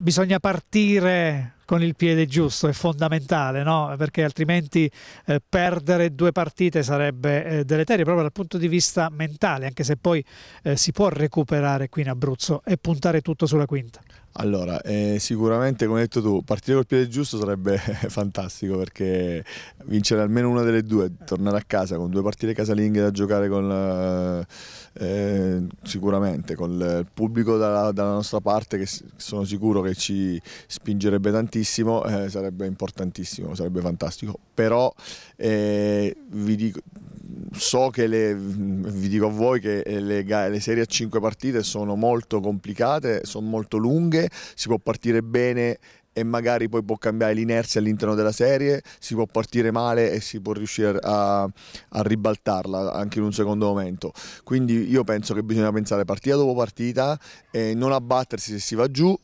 bisogna partire con il piede giusto è fondamentale, no? perché altrimenti eh, perdere due partite sarebbe eh, deleterio proprio dal punto di vista mentale, anche se poi eh, si può recuperare qui in Abruzzo e puntare tutto sulla quinta. Allora, eh, sicuramente come hai detto tu, partire col piede giusto sarebbe fantastico perché vincere almeno una delle due, tornare a casa con due partite casalinghe da giocare con, eh, eh sicuramente con il pubblico dalla, dalla, nostra parte che sono sicuro che ci spingerebbe tantissimo, eh, sarebbe importantissimo, sarebbe fantastico. Però eh, vi dico, so che le, vi dico a voi che eh, le, le serie a 5 partite sono molto complicate, sono molto lunghe, si può partire bene e magari poi può cambiare l'inerzia all'interno della serie, si può partire male e si può riuscire a, a, ribaltarla anche in un secondo momento. Quindi io penso che bisogna pensare partita dopo partita e non abbattersi se si va giù,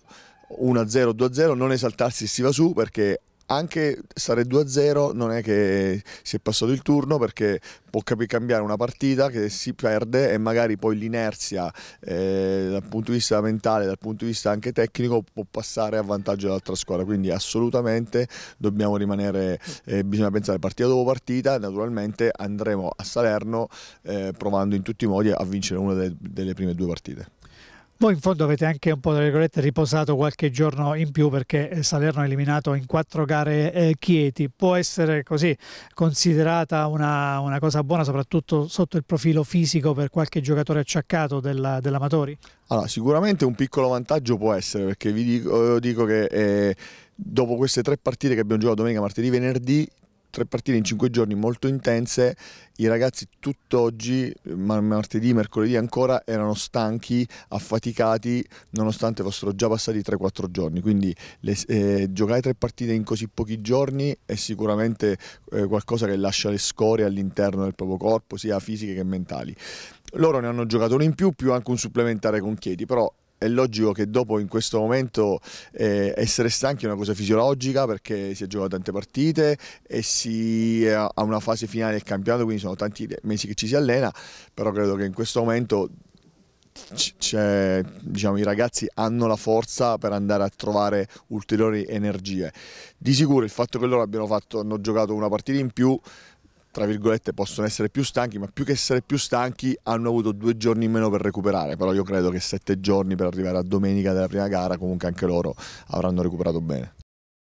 1-0, 2-0, non esaltarsi se si va su perché anche stare 2-0 non è che si è passato il turno perché può cambiare una partita che si perde e magari poi l'inerzia eh, dal punto di vista mentale, dal punto di vista anche tecnico può passare a vantaggio dell'altra squadra, quindi assolutamente dobbiamo rimanere, eh, bisogna pensare partita dopo partita, naturalmente andremo a Salerno eh, provando in tutti i modi a vincere una delle, delle prime due partite. Voi in fondo avete anche un po' virgolette riposato qualche giorno in più perché eh, Salerno ha eliminato in quattro gare eh, Chieti. Può essere così considerata una, una, cosa buona soprattutto sotto il profilo fisico per qualche giocatore acciaccato della, dell'Amatori? Allora, sicuramente un piccolo vantaggio può essere perché vi dico, eh, dico che... Eh dopo queste tre partite che abbiamo giocato domenica, martedì, venerdì, tre partite in cinque giorni molto intense, i ragazzi tutt'oggi, martedì, mercoledì ancora, erano stanchi, affaticati, nonostante fossero già passati 3-4 giorni. Quindi le, eh, giocare tre partite in così pochi giorni è sicuramente eh, qualcosa che lascia le scorie all'interno del proprio corpo, sia fisiche che mentali. Loro ne hanno giocato uno in più, più anche un supplementare con Chieti, però è logico che dopo in questo momento eh, essere stanchi è una cosa fisiologica perché si è giocato tante partite e si eh, ha una fase finale del campionato, quindi sono tanti mesi che ci si allena, però credo che in questo momento diciamo, i ragazzi hanno la forza per andare a trovare ulteriori energie. Di sicuro il fatto che loro abbiano fatto, hanno giocato una partita in più tra virgolette, possono essere più stanchi, ma più che essere più stanchi hanno avuto due giorni in meno per recuperare, però io credo che sette giorni per arrivare a domenica della prima gara comunque anche loro avranno recuperato bene.